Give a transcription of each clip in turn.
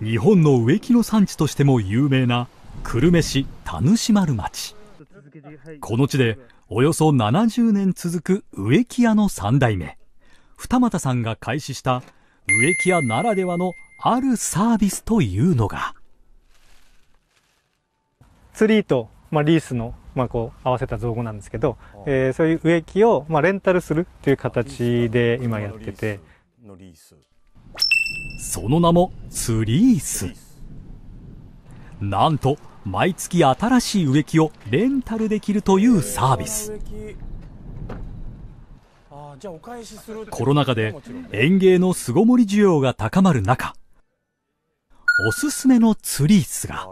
日本の植木の産地としても有名な久留米市田主丸町この地でおよそ70年続く植木屋の3代目二俣さんが開始した植木屋ならではのあるサービスというのがツリーと、まあ、リースの、まあ、こう合わせた造語なんですけど、えー、そういう植木を、まあ、レンタルするという形で今やってて。その名もツリース。なんと、毎月新しい植木をレンタルできるというサービス。コロナ禍で園芸の巣ごもり需要が高まる中、おすすめのツリースが。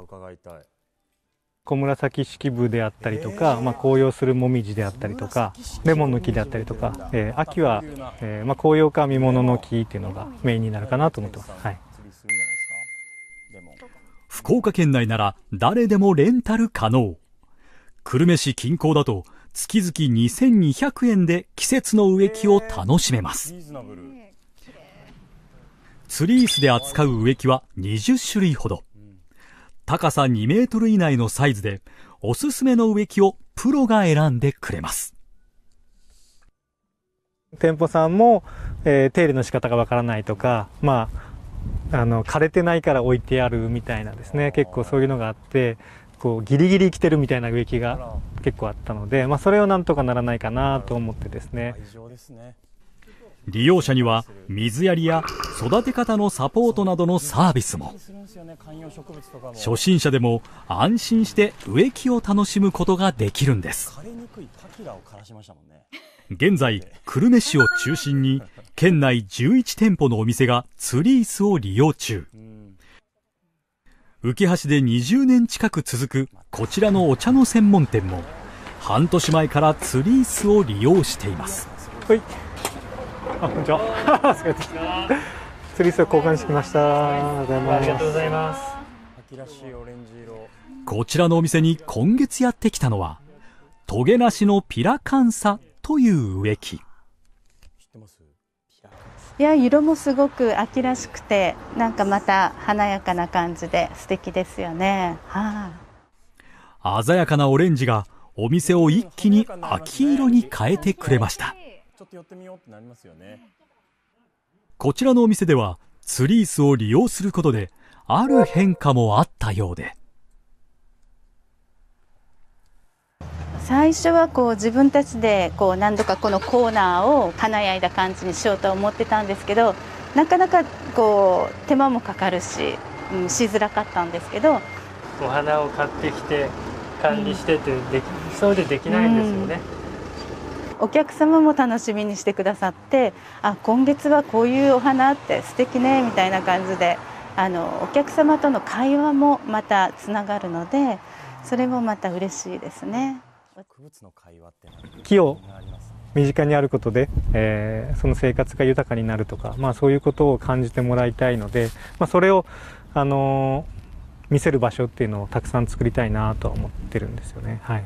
小紫式部であったりとか、まあ、紅葉するモミジであったりとかレモンの木であったりとか、えー、秋は、えーまあ、紅葉か見物の木っていうのがメインになるかなと思ってます、はい、福岡県内なら誰でもレンタル可能久留米市近郊だと月々2200円で季節の植木を楽しめますツリースで扱う植木は20種類ほど高さ2メートル以内のサイズで、おすすめの植木をプロが選んでくれます。店舗さんも、えー、手入れの仕方がわからないとか、まあ、あの、枯れてないから置いてあるみたいなですね、結構そういうのがあって、こう、ギリギリきてるみたいな植木が結構あったので、まあ、それをなんとかならないかなと思ってですね。利用者には水やりや育て方のサポートなどのサービスも初心者でも安心して植木を楽しむことができるんです現在久留米市を中心に県内11店舗のお店がツリースを利用中浮橋で20年近く続くこちらのお茶の専門店も半年前からツリースを利用していますはいあこんにちは 釣り交換してきました。ありがとうございます。こちらのお店に今月やってきたのは、トゲなしのピラカンサという植木。いや、色もすごく秋らしくて、なんかまた華やかな感じで素敵ですよね。はあ、鮮やかなオレンジがお店を一気に秋色に変えてくれました。ちょっと寄ってみようってなりますよね。こちらのお店ではツリースを利用することである変化もあったようで最初はこう自分たちでこう何度かこのコーナーを華やいだ感じにしようと思ってたんですけどなかなかこう手間もかかるし、うん、しづらかったんですけどお花を買ってきて管理してってでき、うん、そうでできないんですよね。うんお客様も楽しみにしてくださってあ今月はこういうお花って素敵ねみたいな感じであのお客様との会話もまたつながるのでそれもまた嬉しいですね。木を身近にあることで、えー、その生活が豊かになるとか、まあ、そういうことを感じてもらいたいので、まあ、それを、あのー、見せる場所っていうのをたくさん作りたいなとは思ってるんですよね。はい